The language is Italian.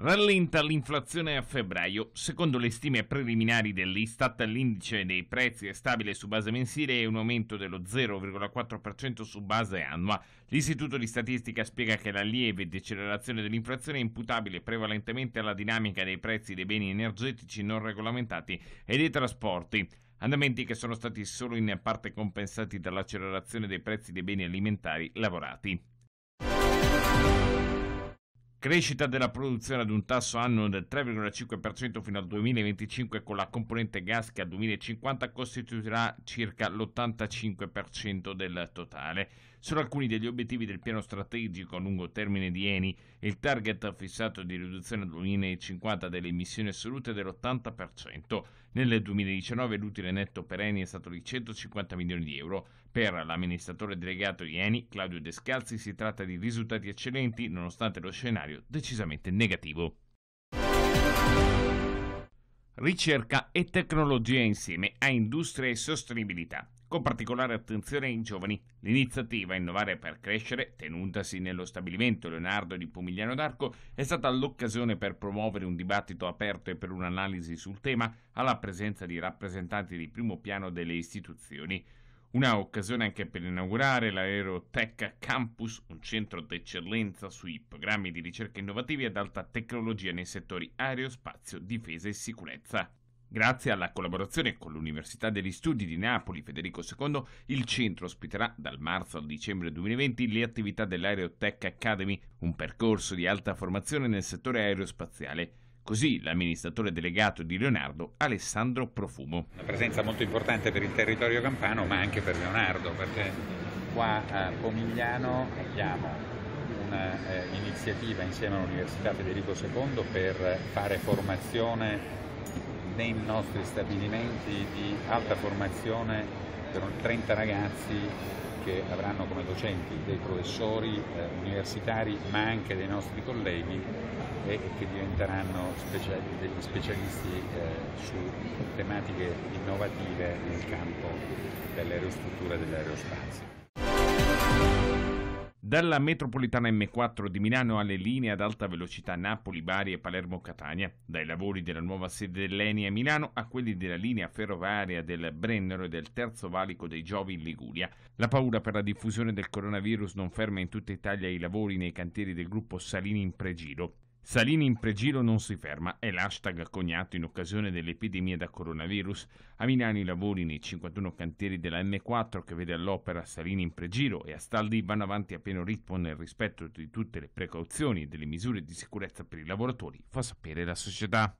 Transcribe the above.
Rallenta l'inflazione a febbraio. Secondo le stime preliminari dell'Istat, l'indice dei prezzi è stabile su base mensile e un aumento dello 0,4% su base annua. L'Istituto di Statistica spiega che la lieve decelerazione dell'inflazione è imputabile prevalentemente alla dinamica dei prezzi dei beni energetici non regolamentati e dei trasporti andamenti che sono stati solo in parte compensati dall'accelerazione dei prezzi dei beni alimentari lavorati. Crescita della produzione ad un tasso annuo del 3,5% fino al 2025 con la componente gas che al 2050 costituirà circa l'85% del totale sono alcuni degli obiettivi del piano strategico a lungo termine di Eni il target fissato di riduzione al 2050 delle emissioni assolute dell'80%. Nel 2019 l'utile netto per Eni è stato di 150 milioni di euro. Per l'amministratore delegato di Eni, Claudio Descalzi, si tratta di risultati eccellenti nonostante lo scenario decisamente negativo ricerca e tecnologia insieme a industria e sostenibilità, con particolare attenzione ai giovani. L'iniziativa Innovare per Crescere, tenutasi nello stabilimento Leonardo di Pomigliano d'Arco, è stata l'occasione per promuovere un dibattito aperto e per un'analisi sul tema alla presenza di rappresentanti di primo piano delle istituzioni. Una occasione anche per inaugurare l'Aerotech Campus, un centro d'eccellenza sui programmi di ricerca innovativi ad alta tecnologia nei settori aerospazio, difesa e sicurezza. Grazie alla collaborazione con l'Università degli Studi di Napoli Federico II, il centro ospiterà dal marzo al dicembre 2020 le attività dell'Aerotech Academy, un percorso di alta formazione nel settore aerospaziale. Così l'amministratore delegato di Leonardo, Alessandro Profumo. Una presenza molto importante per il territorio campano, ma anche per Leonardo, perché qua a Pomigliano abbiamo un'iniziativa eh, insieme all'Università Federico II per fare formazione nei nostri stabilimenti di alta formazione per 30 ragazzi che avranno come docenti dei professori eh, universitari ma anche dei nostri colleghi e, e che diventeranno speciali, degli specialisti eh, su tematiche innovative nel campo dell'aerostruttura e dell'aerospazio dalla metropolitana M4 di Milano alle linee ad alta velocità Napoli-Bari e Palermo-Catania, dai lavori della nuova sede dell'ENI a Milano a quelli della linea ferroviaria del Brennero e del Terzo Valico dei Giovi in Liguria. La paura per la diffusione del coronavirus non ferma in tutta Italia i lavori nei cantieri del gruppo Salini in Pregiro. Salini in pregiro non si ferma è l'hashtag coniato in occasione dell'epidemia da coronavirus. A Milano i lavori nei 51 cantieri della M4 che vede all'opera Salini in pregiro e a Staldi vanno avanti a pieno ritmo nel rispetto di tutte le precauzioni e delle misure di sicurezza per i lavoratori, fa sapere la società.